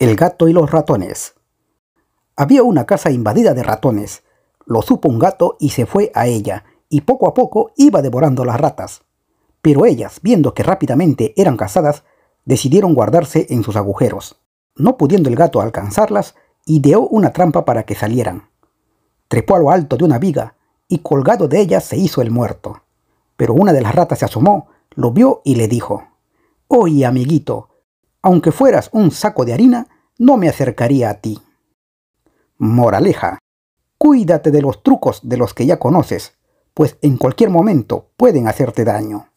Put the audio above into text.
El gato y los ratones. Había una casa invadida de ratones. Lo supo un gato y se fue a ella, y poco a poco iba devorando las ratas. Pero ellas, viendo que rápidamente eran cazadas, decidieron guardarse en sus agujeros. No pudiendo el gato alcanzarlas, ideó una trampa para que salieran. Trepó a lo alto de una viga y colgado de ella se hizo el muerto. Pero una de las ratas se asomó, lo vio y le dijo, Oye, amiguito, aunque fueras un saco de harina, no me acercaría a ti. Moraleja, cuídate de los trucos de los que ya conoces, pues en cualquier momento pueden hacerte daño.